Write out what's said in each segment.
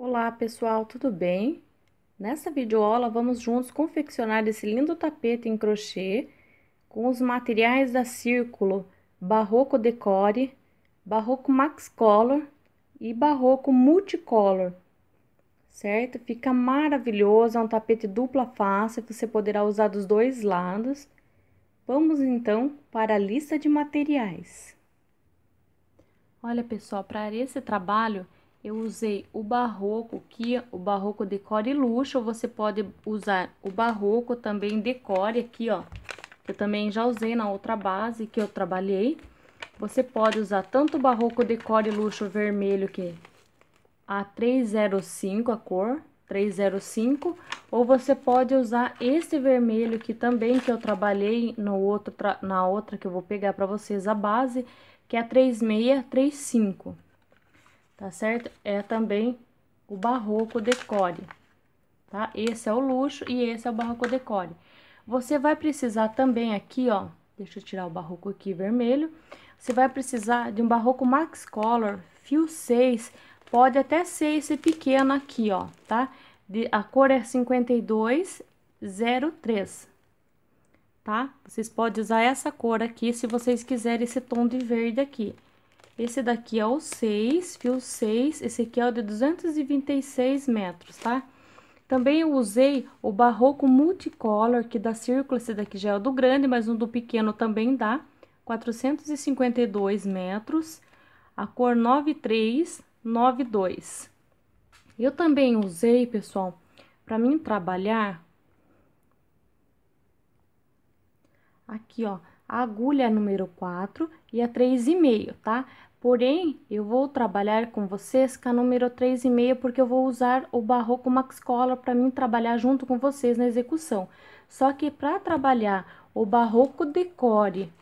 Olá pessoal, tudo bem? Nessa videoaula vamos juntos confeccionar esse lindo tapete em crochê com os materiais da Círculo Barroco Decore, Barroco Max Color e Barroco Multicolor, certo? Fica maravilhoso, é um tapete dupla face, você poderá usar dos dois lados. Vamos então para a lista de materiais. Olha pessoal, para esse trabalho eu usei o barroco aqui, o barroco decore luxo, você pode usar o barroco também decore aqui, ó. Eu também já usei na outra base que eu trabalhei. Você pode usar tanto o barroco decore luxo vermelho que é a 305 a cor, 305, ou você pode usar esse vermelho aqui também que eu trabalhei no outro na outra que eu vou pegar para vocês a base, que é a 3635 tá certo? É também o barroco decore, tá? Esse é o luxo e esse é o barroco decore. Você vai precisar também aqui, ó, deixa eu tirar o barroco aqui vermelho, você vai precisar de um barroco max color, fio 6, pode até ser esse pequeno aqui, ó, tá? De, a cor é 5203, tá? Vocês podem usar essa cor aqui se vocês quiserem esse tom de verde aqui. Esse daqui é o 6, fio 6, esse aqui é o de 226 metros, tá? Também eu usei o barroco multicolor, que dá círculo, esse daqui já é o do grande, mas um do pequeno também dá, 452 metros, a cor 9392. Eu também usei, pessoal, para mim trabalhar, aqui, ó, a agulha número 4 e a 3,5, tá? Porém, eu vou trabalhar com vocês com a número 3,5 porque eu vou usar o Barroco Max Color para mim trabalhar junto com vocês na execução. Só que para trabalhar o Barroco Decore,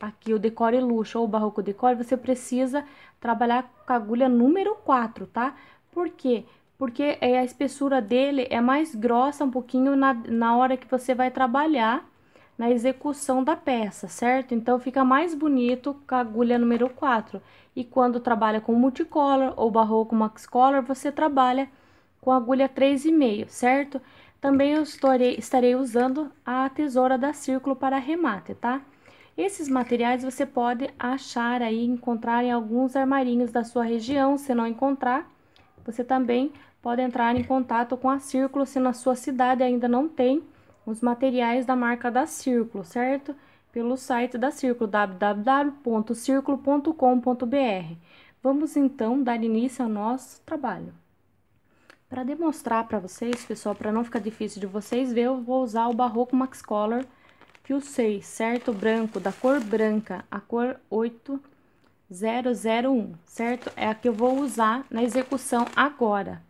aqui o Decore Luxo ou o Barroco Decore, você precisa trabalhar com a agulha número 4, tá? Por quê? Porque eh, a espessura dele é mais grossa um pouquinho na, na hora que você vai trabalhar na execução da peça, certo? Então fica mais bonito com a agulha número 4. E quando trabalha com multicolor ou barroco maxicolor, você trabalha com agulha 3,5, certo? Também eu estarei, estarei usando a tesoura da círculo para remate, tá? Esses materiais você pode achar aí, encontrar em alguns armarinhos da sua região, se não encontrar, você também pode entrar em contato com a Círculo se na sua cidade ainda não tem os materiais da marca da Círculo, certo? Pelo site da Círculo, www.circulo.com.br. Vamos então dar início ao nosso trabalho. Para demonstrar para vocês, pessoal, para não ficar difícil de vocês ver, eu vou usar o Barroco Max Color Fio 6, certo? Branco, da cor branca, a cor 8001, certo? É a que eu vou usar na execução agora,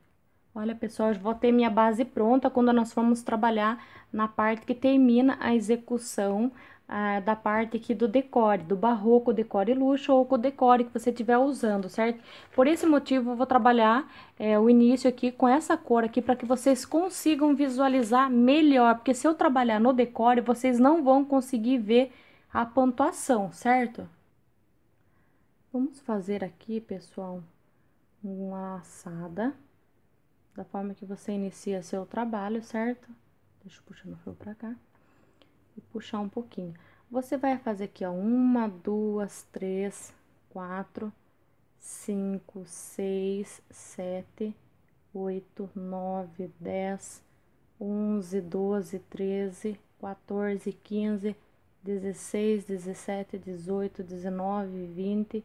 Olha, pessoal, eu vou ter minha base pronta quando nós formos trabalhar na parte que termina a execução ah, da parte aqui do decore, do barroco, decore luxo ou com o decore que você estiver usando, certo? Por esse motivo, eu vou trabalhar é, o início aqui com essa cor aqui para que vocês consigam visualizar melhor, porque se eu trabalhar no decore, vocês não vão conseguir ver a pontuação, certo? Vamos fazer aqui, pessoal, uma assada da forma que você inicia seu trabalho, certo? Deixa eu puxar meu fio para cá e puxar um pouquinho. Você vai fazer aqui, ó, uma, duas, três, quatro, cinco, seis, sete, oito, nove, dez, onze, doze, treze, quatorze, quinze, dezesseis, dezessete, dezoito, dezenove, vinte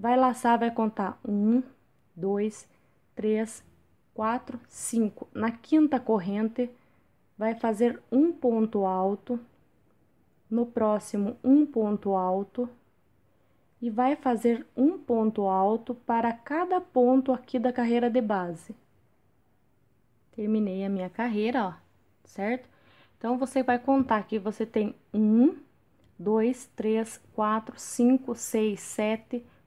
Vai laçar, vai contar um, dois, três, quatro, cinco. Na quinta corrente, vai fazer um ponto alto, no próximo um ponto alto e vai fazer um ponto alto para cada ponto aqui da carreira de base. Terminei a minha carreira, ó, certo? Então, você vai contar que você tem um, dois, três, quatro, cinco, seis, sete,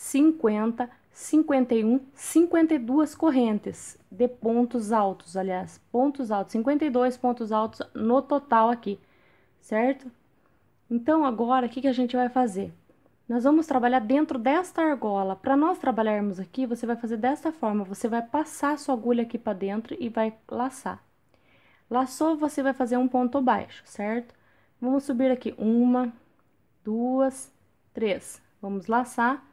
50, 51, 52 correntes de pontos altos, aliás, pontos altos, 52 pontos altos no total aqui, certo? Então, agora, o que, que a gente vai fazer? Nós vamos trabalhar dentro desta argola. Para nós trabalharmos aqui, você vai fazer desta forma. Você vai passar a sua agulha aqui para dentro e vai laçar. Laçou, você vai fazer um ponto baixo, certo? Vamos subir aqui. Uma, duas, três. Vamos laçar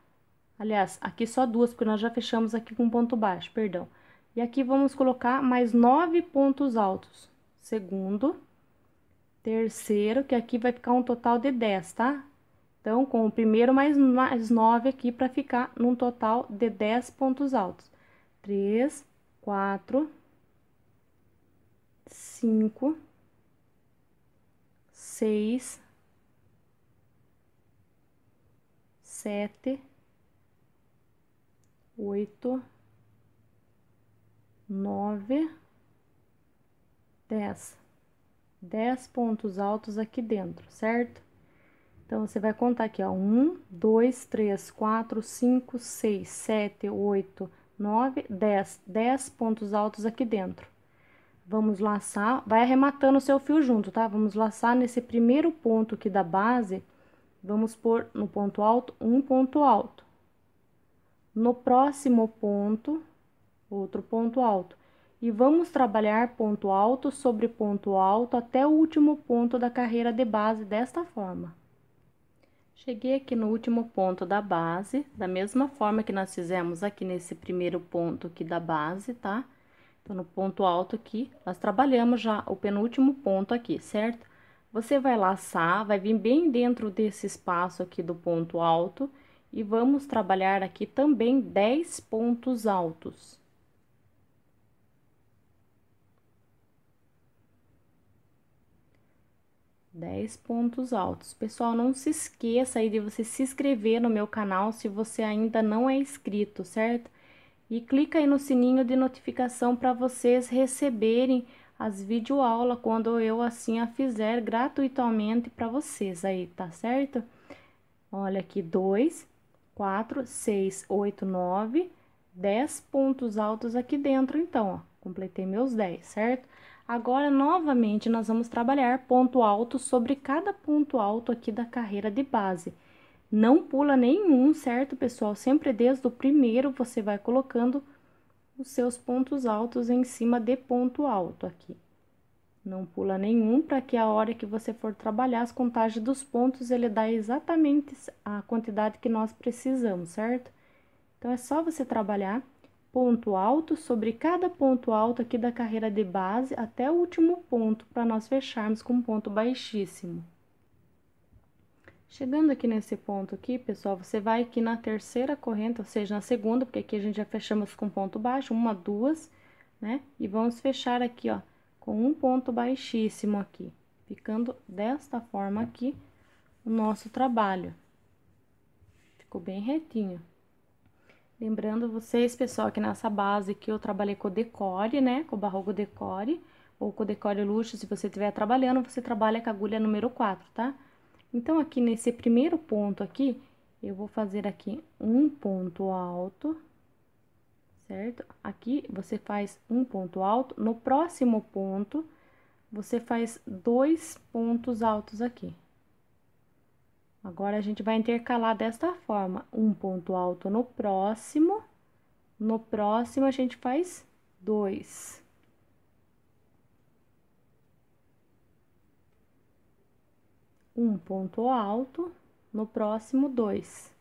Aliás, aqui só duas, porque nós já fechamos aqui com ponto baixo, perdão. E aqui vamos colocar mais nove pontos altos. Segundo, terceiro, que aqui vai ficar um total de dez, tá? Então, com o primeiro mais, mais nove aqui, para ficar num total de dez pontos altos. Três, quatro, cinco, seis, sete oito, nove, dez. Dez pontos altos aqui dentro, certo? Então, você vai contar aqui, ó. Um, dois, três, quatro, cinco, seis, sete, oito, nove, dez. Dez pontos altos aqui dentro. Vamos laçar, vai arrematando o seu fio junto, tá? Vamos laçar nesse primeiro ponto aqui da base, vamos pôr no ponto alto, um ponto alto no próximo ponto, outro ponto alto. E vamos trabalhar ponto alto sobre ponto alto até o último ponto da carreira de base desta forma. Cheguei aqui no último ponto da base, da mesma forma que nós fizemos aqui nesse primeiro ponto aqui da base, tá? Então, no ponto alto aqui, nós trabalhamos já o penúltimo ponto aqui, certo? Você vai laçar, vai vir bem dentro desse espaço aqui do ponto alto e vamos trabalhar aqui também 10 pontos altos. Dez pontos altos. Pessoal, não se esqueça aí de você se inscrever no meu canal se você ainda não é inscrito, certo? E clica aí no sininho de notificação para vocês receberem as videoaulas quando eu assim a fizer gratuitamente para vocês aí, tá certo? Olha aqui, dois 4, 6, 8, 9, 10 pontos altos aqui dentro, então, ó. Completei meus 10, certo? Agora, novamente, nós vamos trabalhar ponto alto sobre cada ponto alto aqui da carreira de base. Não pula nenhum, certo, pessoal? Sempre desde o primeiro você vai colocando os seus pontos altos em cima de ponto alto aqui. Não pula nenhum para que a hora que você for trabalhar as contagens dos pontos, ele dá exatamente a quantidade que nós precisamos, certo? Então, é só você trabalhar ponto alto sobre cada ponto alto aqui da carreira de base até o último ponto, para nós fecharmos com um ponto baixíssimo. Chegando aqui nesse ponto aqui, pessoal, você vai aqui na terceira corrente, ou seja, na segunda, porque aqui a gente já fechamos com ponto baixo, uma, duas, né? E vamos fechar aqui, ó, com um ponto baixíssimo aqui, ficando desta forma aqui o nosso trabalho. Ficou bem retinho. Lembrando vocês, pessoal, que nessa base aqui eu trabalhei com decore, né, com barroco decore, ou com decore luxo, se você estiver trabalhando, você trabalha com agulha número 4, tá? Então, aqui nesse primeiro ponto aqui, eu vou fazer aqui um ponto alto certo? Aqui você faz um ponto alto, no próximo ponto você faz dois pontos altos aqui. Agora, a gente vai intercalar desta forma, um ponto alto no próximo, no próximo a gente faz dois. Um ponto alto, no próximo, dois.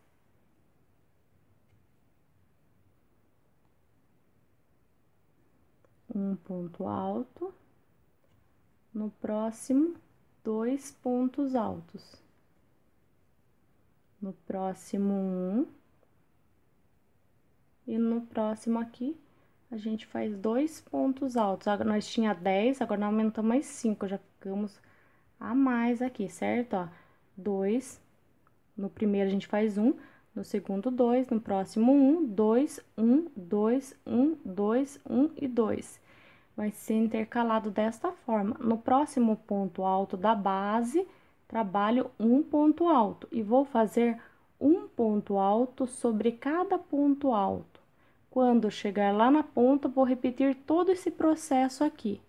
um ponto alto, no próximo, dois pontos altos, no próximo, um, e no próximo aqui, a gente faz dois pontos altos. Agora, nós tinha 10, agora nós aumentamos mais 5, já ficamos a mais aqui, certo? Ó, dois, no primeiro a gente faz um, no segundo dois, no próximo um, dois, um, dois, um, dois, um e dois vai ser intercalado desta forma. No próximo ponto alto da base, trabalho um ponto alto e vou fazer um ponto alto sobre cada ponto alto. Quando chegar lá na ponta, vou repetir todo esse processo aqui.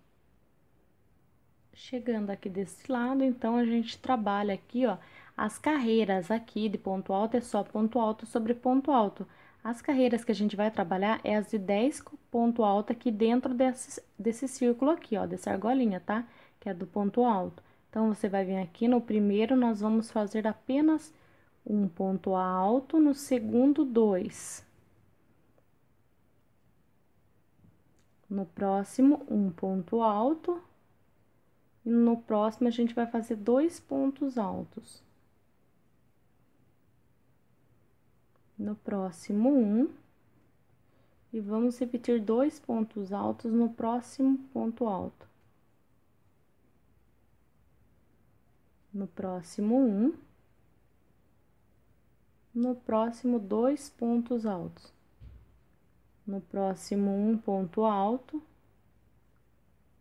Chegando aqui desse lado, então, a gente trabalha aqui, ó, as carreiras aqui de ponto alto é só ponto alto sobre ponto alto. As carreiras que a gente vai trabalhar é as de 10 ponto alto aqui dentro desse, desse círculo aqui, ó, dessa argolinha, tá? Que é do ponto alto. Então, você vai vir aqui no primeiro, nós vamos fazer apenas um ponto alto, no segundo, dois. No próximo, um ponto alto. E no próximo, a gente vai fazer dois pontos altos. no próximo um, e vamos repetir dois pontos altos no próximo ponto alto. No próximo um, no próximo dois pontos altos. No próximo um ponto alto,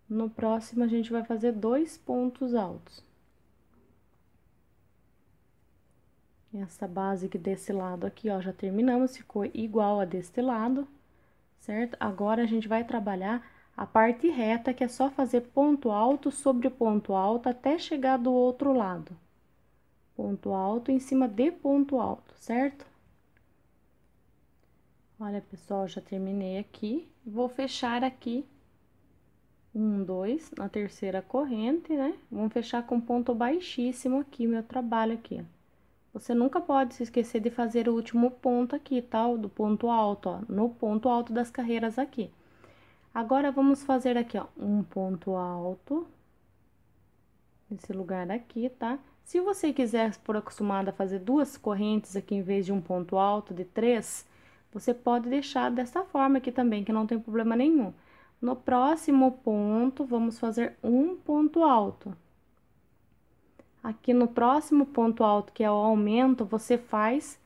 no próximo a gente vai fazer dois pontos altos. essa base desse lado aqui, ó, já terminamos, ficou igual a deste lado, certo? Agora, a gente vai trabalhar a parte reta, que é só fazer ponto alto sobre ponto alto até chegar do outro lado. Ponto alto em cima de ponto alto, certo? Olha, pessoal, já terminei aqui. Vou fechar aqui um, dois, na terceira corrente, né? Vamos fechar com ponto baixíssimo aqui, meu trabalho aqui, ó. Você nunca pode se esquecer de fazer o último ponto aqui, tal, tá? do ponto alto, ó, no ponto alto das carreiras aqui. Agora, vamos fazer aqui, ó, um ponto alto, nesse lugar aqui, tá? Se você quiser, por acostumada, fazer duas correntes aqui em vez de um ponto alto, de três, você pode deixar dessa forma aqui também, que não tem problema nenhum. No próximo ponto, vamos fazer um ponto alto. Aqui no próximo ponto alto, que é o aumento, você faz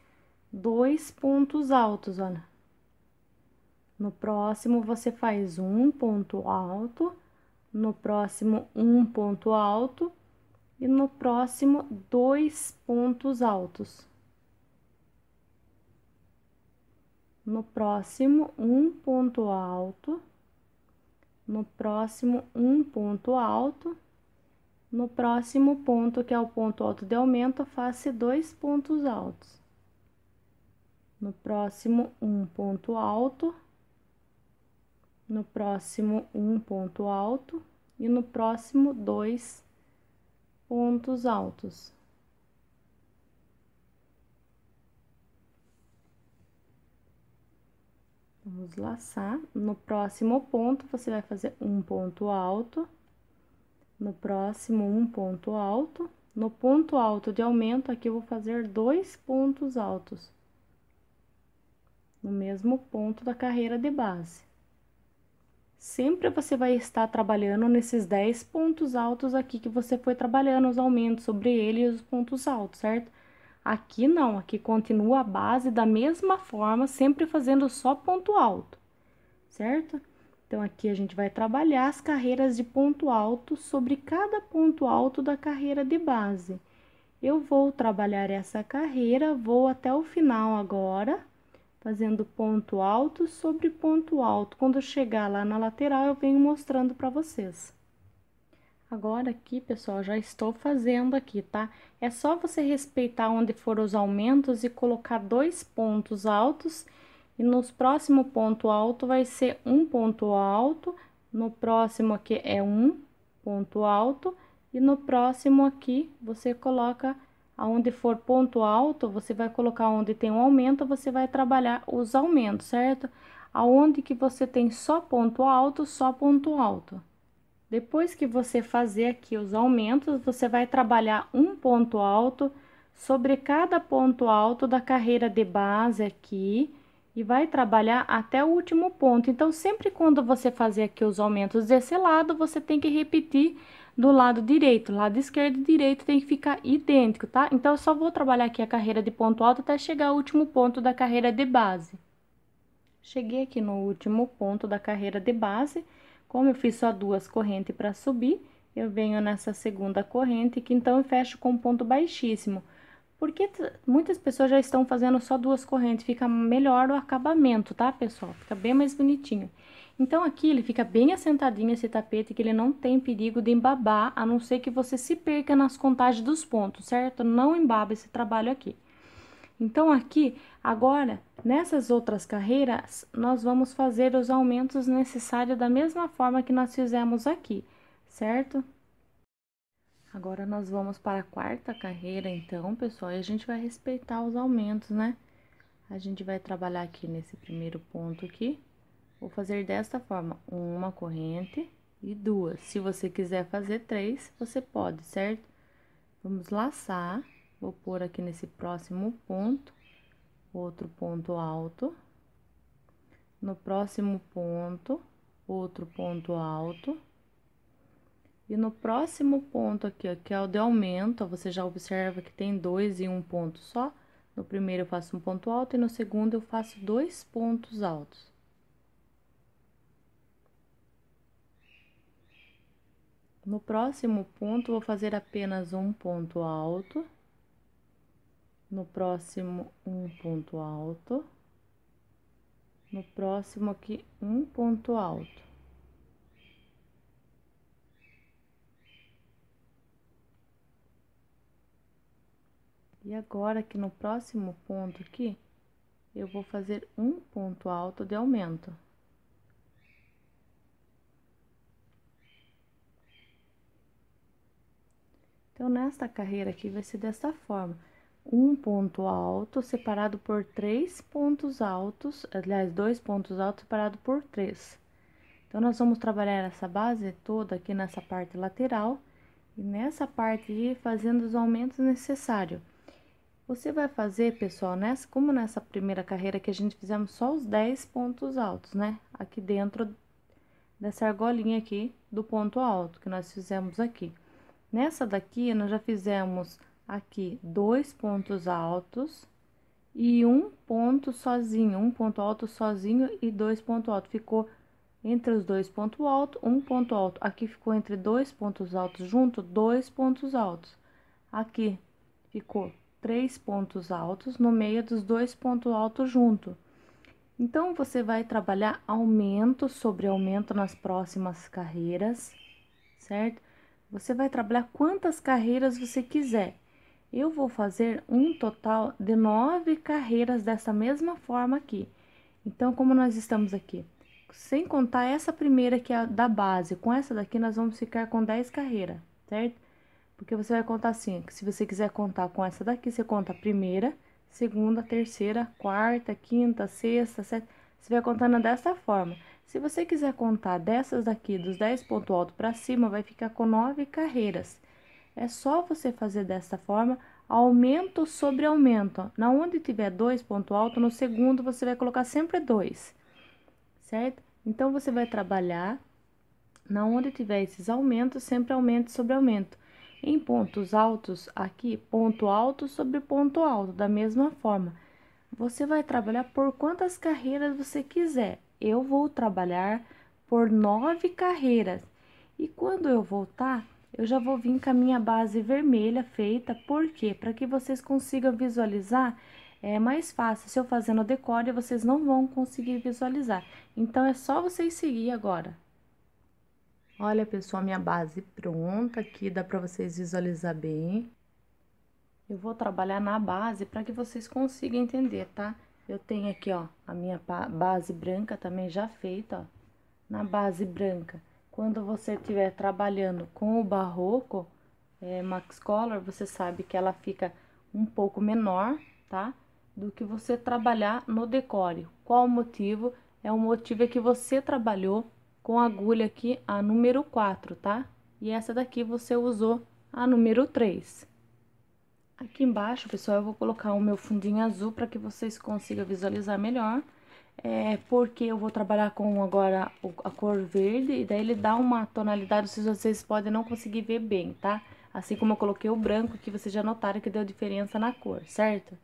dois pontos altos, olha. No próximo, você faz um ponto alto, no próximo, um ponto alto, e no próximo, dois pontos altos. No próximo, um ponto alto, no próximo, um ponto alto no próximo ponto, que é o ponto alto de aumento, faça dois pontos altos. No próximo, um ponto alto. No próximo, um ponto alto. E no próximo, dois pontos altos. Vamos laçar. No próximo ponto, você vai fazer um ponto alto no próximo, um ponto alto. No ponto alto de aumento, aqui eu vou fazer dois pontos altos. No mesmo ponto da carreira de base. Sempre você vai estar trabalhando nesses 10 pontos altos aqui que você foi trabalhando os aumentos sobre ele e os pontos altos, certo? Aqui não, aqui continua a base da mesma forma, sempre fazendo só ponto alto, certo? Então, aqui a gente vai trabalhar as carreiras de ponto alto sobre cada ponto alto da carreira de base. Eu vou trabalhar essa carreira, vou até o final agora, fazendo ponto alto sobre ponto alto. Quando eu chegar lá na lateral, eu venho mostrando para vocês. Agora aqui, pessoal, já estou fazendo aqui, tá? É só você respeitar onde foram os aumentos e colocar dois pontos altos e nos próximo ponto alto vai ser um ponto alto, no próximo aqui é um ponto alto, e no próximo aqui você coloca aonde for ponto alto, você vai colocar onde tem um aumento, você vai trabalhar os aumentos, certo? Aonde que você tem só ponto alto, só ponto alto. Depois que você fazer aqui os aumentos, você vai trabalhar um ponto alto sobre cada ponto alto da carreira de base aqui, e vai trabalhar até o último ponto. Então, sempre quando você fazer aqui os aumentos desse lado, você tem que repetir do lado direito, lado esquerdo e direito tem que ficar idêntico, tá? Então, eu só vou trabalhar aqui a carreira de ponto alto até chegar ao último ponto da carreira de base. Cheguei aqui no último ponto da carreira de base, como eu fiz só duas correntes para subir, eu venho nessa segunda corrente que então eu fecho com um ponto baixíssimo. Porque muitas pessoas já estão fazendo só duas correntes, fica melhor o acabamento, tá, pessoal? Fica bem mais bonitinho. Então aqui ele fica bem assentadinho esse tapete, que ele não tem perigo de embabar, a não ser que você se perca nas contagens dos pontos, certo? Não embaba esse trabalho aqui. Então aqui, agora, nessas outras carreiras, nós vamos fazer os aumentos necessários da mesma forma que nós fizemos aqui, certo? Agora nós vamos para a quarta carreira, então, pessoal, e a gente vai respeitar os aumentos, né? A gente vai trabalhar aqui nesse primeiro ponto aqui. Vou fazer desta forma, uma corrente e duas. Se você quiser fazer três, você pode, certo? Vamos laçar, vou pôr aqui nesse próximo ponto, outro ponto alto. No próximo ponto, outro ponto alto e no próximo ponto aqui, ó, que é o de aumento, ó, você já observa que tem dois e um ponto só. No primeiro eu faço um ponto alto e no segundo eu faço dois pontos altos. No próximo ponto, vou fazer apenas um ponto alto. No próximo, um ponto alto. No próximo aqui, um ponto alto. E agora aqui no próximo ponto aqui, eu vou fazer um ponto alto de aumento. Então, nesta carreira aqui, vai ser desta forma. Um ponto alto separado por três pontos altos, aliás, dois pontos altos separado por três. Então, nós vamos trabalhar essa base toda aqui nessa parte lateral e nessa parte aí, fazendo os aumentos necessários. Você vai fazer, pessoal, nessa, como nessa primeira carreira que a gente fizemos só os 10 pontos altos, né? Aqui dentro dessa argolinha aqui do ponto alto que nós fizemos aqui. Nessa daqui, nós já fizemos aqui dois pontos altos e um ponto sozinho, um ponto alto sozinho e dois pontos altos. Ficou entre os dois pontos altos, um ponto alto. Aqui ficou entre dois pontos altos junto, dois pontos altos. Aqui ficou três pontos altos no meio dos dois pontos altos junto. Então, você vai trabalhar aumento sobre aumento nas próximas carreiras, certo? Você vai trabalhar quantas carreiras você quiser. Eu vou fazer um total de nove carreiras dessa mesma forma aqui. Então, como nós estamos aqui? Sem contar essa primeira que é da base, com essa daqui nós vamos ficar com 10 carreiras, certo? Porque você vai contar assim, se você quiser contar com essa daqui, você conta a primeira, segunda, terceira, quarta, quinta, sexta, sétima. Você vai contando dessa forma. Se você quiser contar dessas daqui, dos 10 ponto alto para cima, vai ficar com 9 carreiras. É só você fazer dessa forma, aumento sobre aumento. Na onde tiver 2 ponto alto, no segundo você vai colocar sempre 2, certo? Então, você vai trabalhar na onde tiver esses aumentos, sempre aumento sobre aumento. Em pontos altos, aqui, ponto alto sobre ponto alto, da mesma forma. Você vai trabalhar por quantas carreiras você quiser. Eu vou trabalhar por nove carreiras. E quando eu voltar, eu já vou vir com a minha base vermelha feita, por quê? Para que vocês consigam visualizar é mais fácil. Se eu fazendo decore, vocês não vão conseguir visualizar. Então, é só vocês seguir agora. Olha, pessoal, minha base pronta aqui, dá para vocês visualizar bem. Eu vou trabalhar na base para que vocês consigam entender, tá? Eu tenho aqui, ó, a minha base branca também já feita, ó. Na base branca, quando você estiver trabalhando com o barroco, é, Max Color, você sabe que ela fica um pouco menor, tá? Do que você trabalhar no decore. Qual o motivo? É o motivo é que você trabalhou com a agulha aqui a número 4, tá? E essa daqui você usou a número 3. Aqui embaixo, pessoal, eu vou colocar o meu fundinho azul para que vocês consigam visualizar melhor. É, porque eu vou trabalhar com agora a cor verde e daí ele dá uma tonalidade, vocês podem não conseguir ver bem, tá? Assim como eu coloquei o branco, que vocês já notaram que deu diferença na cor, certo?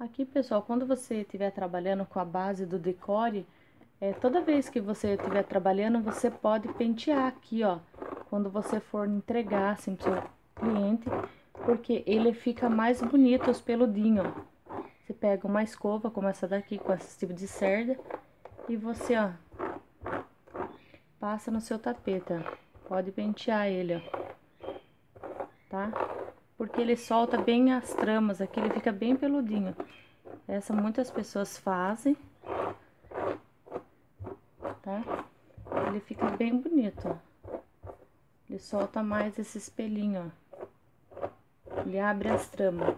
Aqui, pessoal, quando você estiver trabalhando com a base do decore, é, toda vez que você estiver trabalhando, você pode pentear aqui, ó, quando você for entregar, assim, pro seu cliente, porque ele fica mais bonito os peludinhos, ó. Você pega uma escova, como essa daqui, com esse tipo de cerda, e você, ó, passa no seu tapete, ó. Pode pentear ele, ó, tá? Porque ele solta bem as tramas aqui, ele fica bem peludinho. Essa muitas pessoas fazem, bem bonito, ó. Ele solta mais esse espelhinho, ó. Ele abre as tramas.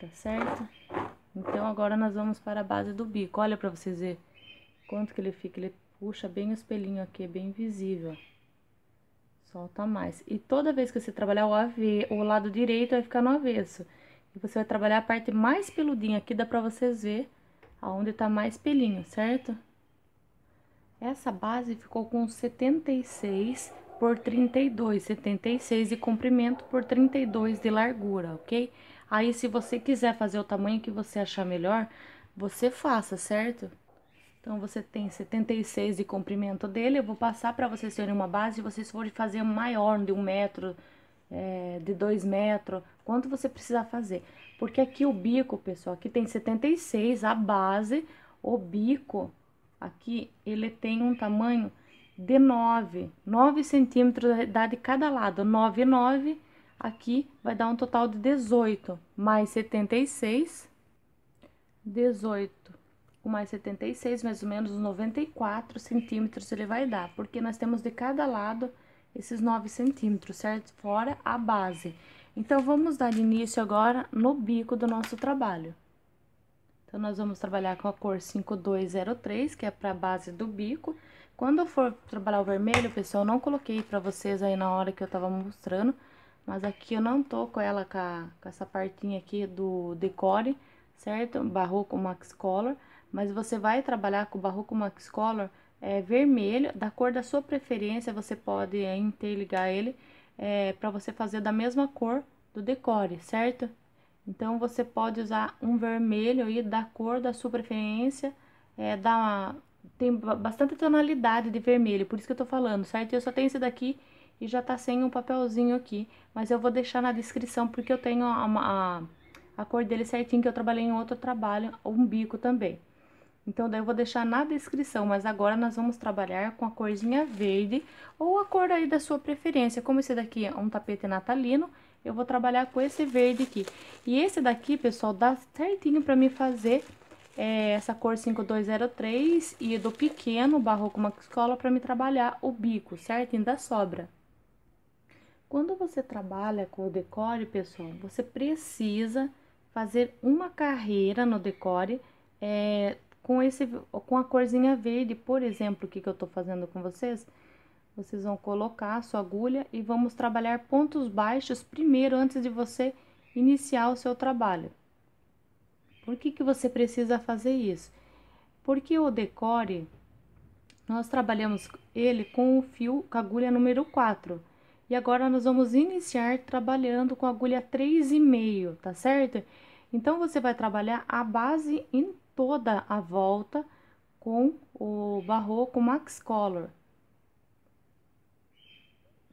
Tá certo? Então, agora nós vamos para a base do bico. Olha pra vocês verem quanto que ele fica. Ele puxa bem o espelhinho aqui, é bem visível. Solta mais. E toda vez que você trabalhar o, av o lado direito, vai ficar no avesso. E você vai trabalhar a parte mais peludinha. Aqui dá pra vocês ver aonde tá mais pelinho, certo? Essa base ficou com 76 por 32, 76 de comprimento por 32 de largura, ok? Aí, se você quiser fazer o tamanho que você achar melhor, você faça, certo? Então, você tem 76 de comprimento dele, eu vou passar para vocês terem uma base, vocês forem fazer maior, de um metro, é, de dois metros, quanto você precisar fazer. Porque aqui o bico, pessoal, aqui tem 76 a base, o bico aqui, ele tem um tamanho de 9, 9 centímetros dá de cada lado, 9 e 9, aqui vai dar um total de 18, mais 76, 18, com mais 76, mais ou menos 94 centímetros ele vai dar, porque nós temos de cada lado esses 9 centímetros, certo? Fora a base. Então, vamos dar início agora no bico do nosso trabalho. Então, nós vamos trabalhar com a cor 5203, que é para a base do bico. Quando eu for trabalhar o vermelho, pessoal, eu não coloquei para vocês aí na hora que eu estava mostrando, mas aqui eu não tô com ela, com, a, com essa partinha aqui do decore, certo? Barroco Max Color, mas você vai trabalhar com o Barroco Max Color é, vermelho, da cor da sua preferência, você pode é, interligar ele é, para você fazer da mesma cor do decore, certo? Então, você pode usar um vermelho aí da cor da sua preferência, é, tem bastante tonalidade de vermelho, por isso que eu tô falando, certo? Eu só tenho esse daqui e já tá sem um papelzinho aqui, mas eu vou deixar na descrição porque eu tenho a, a, a cor dele certinho, que eu trabalhei em outro trabalho, um bico também. Então, daí eu vou deixar na descrição, mas agora nós vamos trabalhar com a corzinha verde ou a cor aí da sua preferência, como esse daqui é um tapete natalino, eu vou trabalhar com esse verde aqui. E esse daqui, pessoal, dá certinho pra mim fazer é, essa cor 5203 e do pequeno barroco escola pra me trabalhar o bico, certinho da sobra. Quando você trabalha com o decore, pessoal, você precisa fazer uma carreira no decore é, com, esse, com a corzinha verde, por exemplo, o que, que eu tô fazendo com vocês... Vocês vão colocar a sua agulha e vamos trabalhar pontos baixos primeiro, antes de você iniciar o seu trabalho. Por que, que você precisa fazer isso? Porque o decore, nós trabalhamos ele com o fio, com a agulha número 4. E agora nós vamos iniciar trabalhando com a agulha 3,5, tá certo? Então, você vai trabalhar a base em toda a volta com o barroco Max Color.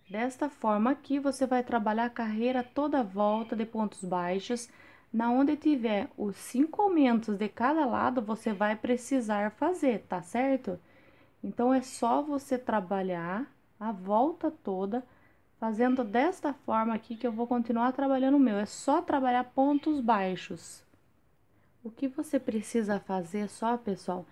Desta forma aqui, você vai trabalhar a carreira toda a volta de pontos baixos. Na onde tiver os cinco aumentos de cada lado, você vai precisar fazer, tá certo? Então, é só você trabalhar a volta toda, fazendo desta forma aqui que eu vou continuar trabalhando o meu. É só trabalhar pontos baixos. O que você precisa fazer só, pessoal,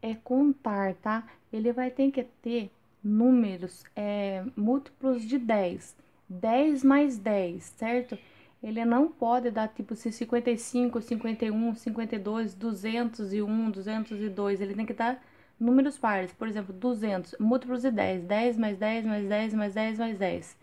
é contar, tá? Ele vai ter que ter números é, múltiplos de 10. 10 mais 10, certo? Ele não pode dar tipo se 55, 51, 52, 201, 202. Ele tem que dar números pares. Por exemplo, 200, múltiplos de 10. 10 mais 10 mais 10 mais 10 mais 10.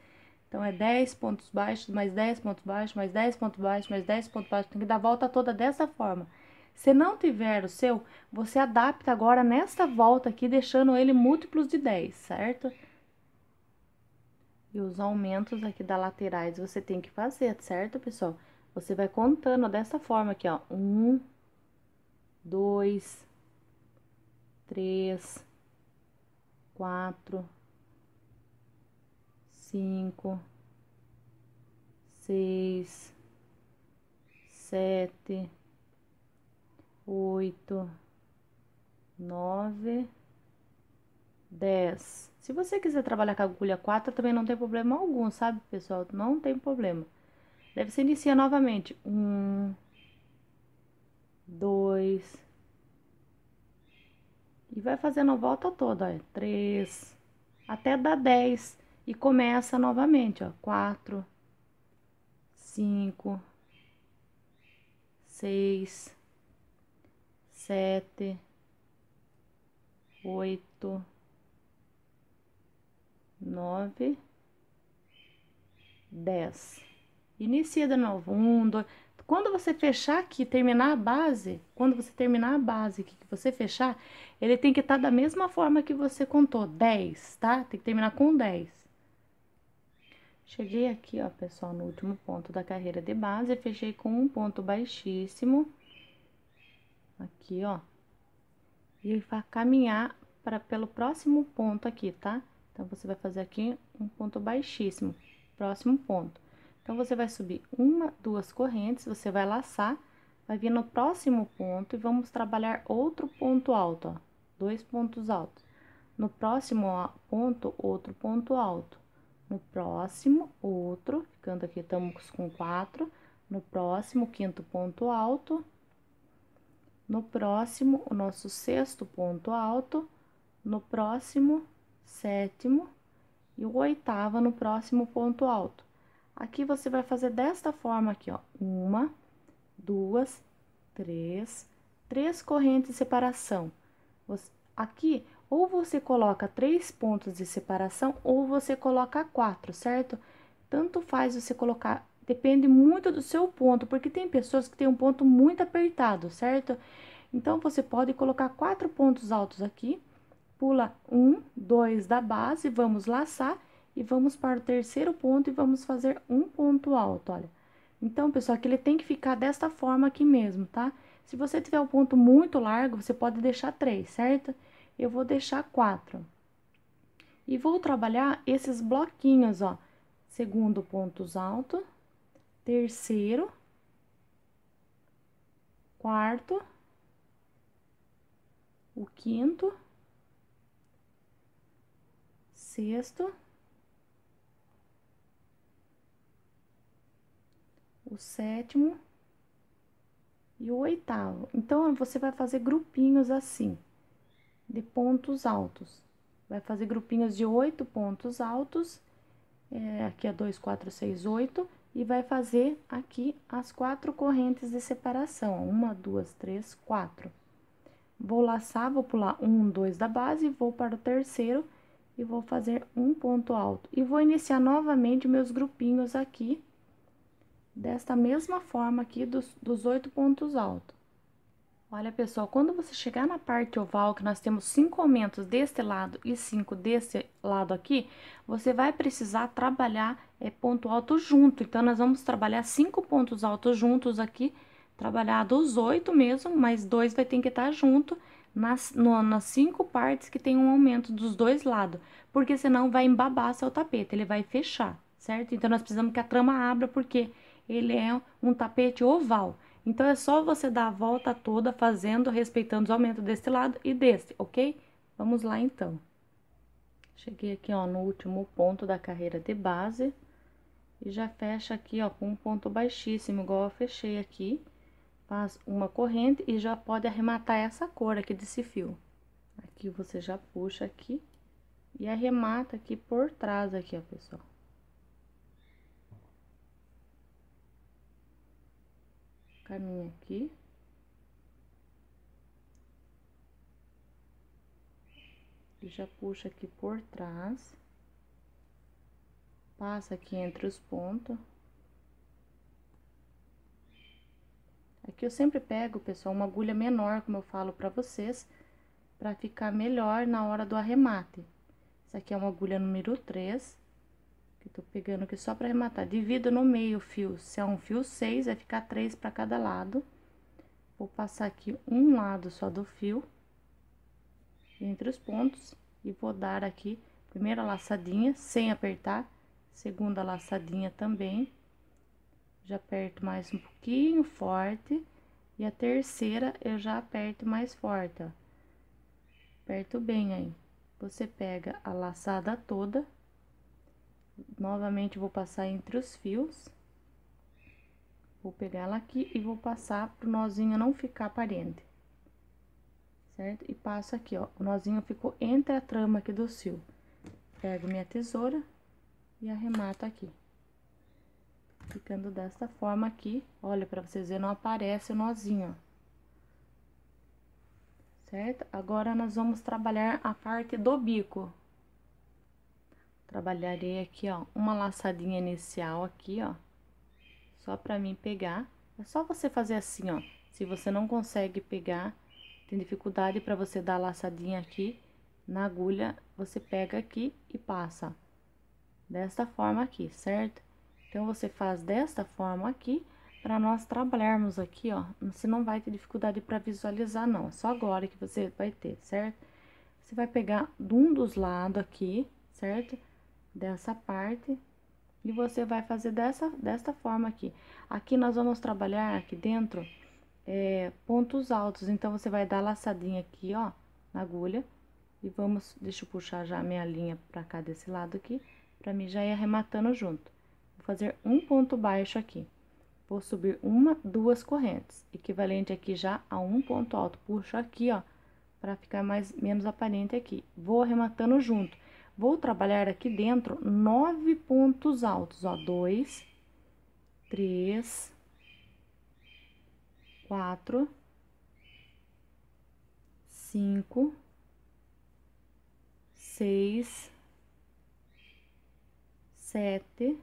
Então é 10 pontos baixos, mais 10 pontos baixos, mais 10 pontos baixos, mais 10 pontos baixos. Tem que dar a volta toda dessa forma. Se não tiver o seu, você adapta agora nesta volta aqui, deixando ele múltiplos de 10, certo? E os aumentos aqui da laterais você tem que fazer, certo, pessoal? Você vai contando dessa forma aqui, ó. Um, dois, três, quatro, cinco, seis, sete oito, nove, dez. Se você quiser trabalhar com a agulha quatro, também não tem problema algum, sabe, pessoal? Não tem problema. Deve ser iniciar novamente. Um, dois. E vai fazendo a volta toda, ó. Três, até dar dez. E começa novamente, ó. Quatro, cinco, seis sete, oito, nove, dez. Inicia de novo, um, dois. Quando você fechar aqui, terminar a base, quando você terminar a base que você fechar, ele tem que estar tá da mesma forma que você contou, dez tá? Tem que terminar com dez Cheguei aqui, ó, pessoal, no último ponto da carreira de base, fechei com um ponto baixíssimo Aqui, ó. E vai caminhar para pelo próximo ponto aqui, tá? Então, você vai fazer aqui um ponto baixíssimo, próximo ponto. Então, você vai subir uma, duas correntes, você vai laçar, vai vir no próximo ponto e vamos trabalhar outro ponto alto, ó. Dois pontos altos. No próximo ponto, outro ponto alto. No próximo, outro, ficando aqui, estamos com quatro. No próximo, quinto ponto alto. No próximo, o nosso sexto ponto alto, no próximo, sétimo e o oitava no próximo ponto alto. Aqui você vai fazer desta forma aqui, ó. Uma, duas, três, três correntes de separação. Você, aqui, ou você coloca três pontos de separação, ou você coloca quatro, certo? Tanto faz você colocar Depende muito do seu ponto, porque tem pessoas que têm um ponto muito apertado, certo? Então, você pode colocar quatro pontos altos aqui, pula um, dois da base, vamos laçar e vamos para o terceiro ponto e vamos fazer um ponto alto, olha. Então, pessoal, que ele tem que ficar desta forma aqui mesmo, tá? Se você tiver um ponto muito largo, você pode deixar três, certo? Eu vou deixar quatro. E vou trabalhar esses bloquinhos, ó. Segundo pontos alto, terceiro, quarto, o quinto, sexto, o sétimo e o oitavo. Então, você vai fazer grupinhos assim, de pontos altos. Vai fazer grupinhos de oito pontos altos, é, aqui é dois, quatro, seis, oito, e vai fazer aqui as quatro correntes de separação. Uma, duas, três, quatro. Vou laçar, vou pular um, dois da base, vou para o terceiro e vou fazer um ponto alto. E vou iniciar novamente meus grupinhos aqui, desta mesma forma aqui dos, dos oito pontos altos. Olha pessoal, quando você chegar na parte oval, que nós temos cinco aumentos deste lado e cinco desse lado aqui, você vai precisar trabalhar é, ponto alto junto. Então, nós vamos trabalhar cinco pontos altos juntos aqui, trabalhar dos oito mesmo, mas dois vai ter que estar tá junto nas, no, nas cinco partes que tem um aumento dos dois lados, porque senão vai embabar seu tapete, ele vai fechar, certo? Então, nós precisamos que a trama abra, porque ele é um tapete oval. Então é só você dar a volta toda fazendo, respeitando os aumentos desse lado e desse, ok? Vamos lá então. Cheguei aqui, ó, no último ponto da carreira de base. E já fecha aqui, ó, com um ponto baixíssimo, igual eu fechei aqui. Faz uma corrente e já pode arrematar essa cor aqui desse fio. Aqui você já puxa aqui e arremata aqui por trás aqui, ó, pessoal. caminho aqui. E já puxa aqui por trás. Passa aqui entre os pontos. Aqui eu sempre pego, pessoal, uma agulha menor, como eu falo pra vocês, pra ficar melhor na hora do arremate. Essa aqui é uma agulha número 3 que tô pegando aqui só pra arrematar. Divido no meio o fio, se é um fio 6, vai ficar 3 pra cada lado. Vou passar aqui um lado só do fio entre os pontos e vou dar aqui primeira laçadinha sem apertar, segunda laçadinha também. Já aperto mais um pouquinho forte e a terceira eu já aperto mais forte, ó. Aperto bem aí. Você pega a laçada toda Novamente vou passar entre os fios. Vou pegar ela aqui e vou passar pro nozinho não ficar aparente. Certo? E passo aqui, ó. O nozinho ficou entre a trama aqui do fio Pego minha tesoura e arremato aqui. Ficando desta forma aqui. Olha, pra vocês verem, não aparece o nozinho, ó certo? Agora, nós vamos trabalhar a parte do bico. Trabalharei aqui, ó, uma laçadinha inicial aqui, ó, só pra mim pegar. É só você fazer assim, ó, se você não consegue pegar, tem dificuldade pra você dar a laçadinha aqui, na agulha, você pega aqui e passa, desta forma aqui, certo? Então, você faz desta forma aqui, para nós trabalharmos aqui, ó, você não vai ter dificuldade para visualizar, não. É só agora que você vai ter, certo? Você vai pegar de um dos lados aqui, certo? dessa parte e você vai fazer dessa, dessa forma aqui. Aqui nós vamos trabalhar aqui dentro é, pontos altos, então você vai dar laçadinha aqui, ó, na agulha. E vamos, deixa eu puxar já a minha linha pra cá desse lado aqui, pra mim já ir arrematando junto. Vou fazer um ponto baixo aqui. Vou subir uma, duas correntes, equivalente aqui já a um ponto alto. Puxo aqui, ó, pra ficar mais, menos aparente aqui. Vou arrematando junto. Vou trabalhar aqui dentro nove pontos altos, ó. Dois, três, quatro, cinco, seis, sete,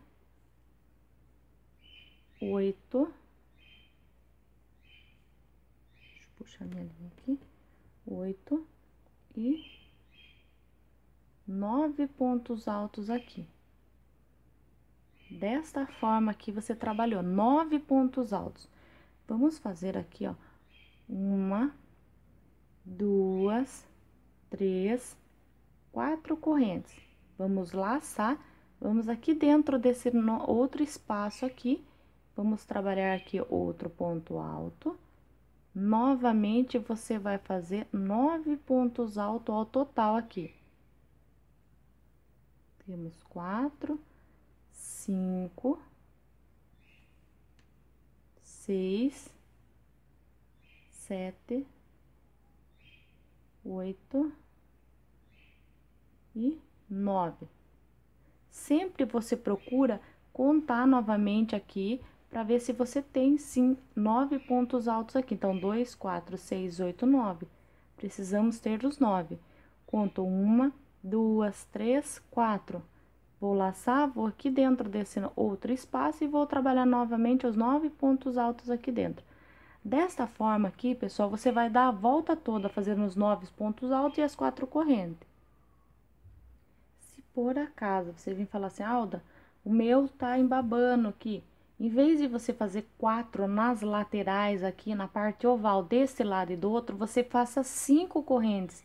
oito. Deixa eu puxar minha linha aqui. Oito e nove pontos altos aqui. Desta forma aqui você trabalhou nove pontos altos. Vamos fazer aqui, ó, uma, duas, três, quatro correntes. Vamos laçar, vamos aqui dentro desse outro espaço aqui, vamos trabalhar aqui outro ponto alto. Novamente, você vai fazer nove pontos altos ao total aqui. Temos quatro, cinco, seis, sete, oito e nove. Sempre você procura contar novamente aqui para ver se você tem sim nove pontos altos aqui. Então, dois, quatro, seis, oito, nove. Precisamos ter os nove. Conto uma, duas, três, quatro. Vou laçar, vou aqui dentro desse outro espaço e vou trabalhar novamente os nove pontos altos aqui dentro. Desta forma aqui, pessoal, você vai dar a volta toda fazendo os nove pontos altos e as quatro correntes. Se por acaso você vir falar assim, Alda, o meu tá embabando aqui. Em vez de você fazer quatro nas laterais aqui, na parte oval desse lado e do outro, você faça cinco correntes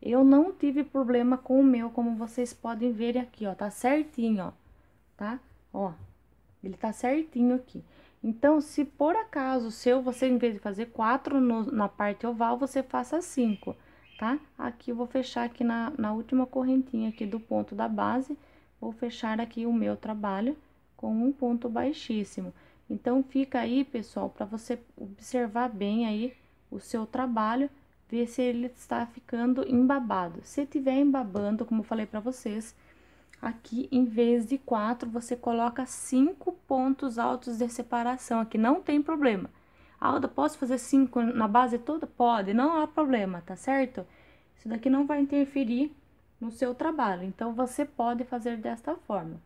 eu não tive problema com o meu, como vocês podem ver aqui, ó, tá certinho, ó, tá? Ó, ele tá certinho aqui. Então, se por acaso o seu, você em vez de fazer quatro no, na parte oval, você faça cinco, tá? Aqui eu vou fechar aqui na, na última correntinha aqui do ponto da base, vou fechar aqui o meu trabalho com um ponto baixíssimo. Então, fica aí, pessoal, para você observar bem aí o seu trabalho ver se ele está ficando embabado. Se tiver embabando, como eu falei para vocês, aqui em vez de quatro, você coloca cinco pontos altos de separação aqui, não tem problema. Alda, posso fazer cinco na base toda? Pode, não há problema, tá certo? Isso daqui não vai interferir no seu trabalho, então você pode fazer desta forma.